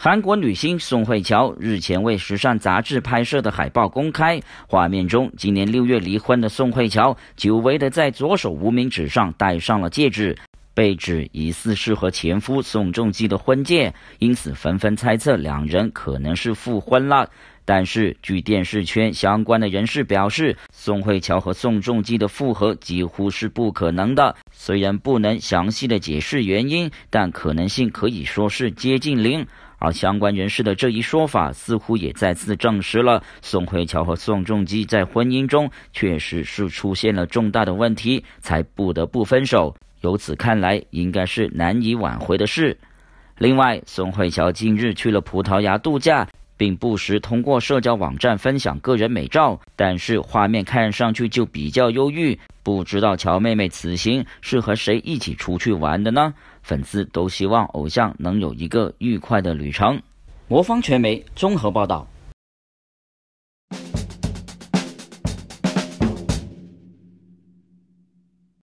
韩国女星宋慧乔日前为时尚杂志拍摄的海报公开，画面中，今年六月离婚的宋慧乔，久违的在左手无名指上戴上了戒指，被指疑似是和前夫宋仲基的婚戒，因此纷纷猜测两人可能是复婚了。但是，据电视圈相关的人士表示，宋慧乔和宋仲基的复合几乎是不可能的。虽然不能详细的解释原因，但可能性可以说是接近零。而相关人士的这一说法，似乎也再次证实了宋慧乔和宋仲基在婚姻中确实是出现了重大的问题，才不得不分手。由此看来，应该是难以挽回的事。另外，宋慧乔近日去了葡萄牙度假，并不时通过社交网站分享个人美照，但是画面看上去就比较忧郁。不知道乔妹妹此行是和谁一起出去玩的呢？粉丝都希望偶像能有一个愉快的旅程。魔方传媒综合报道。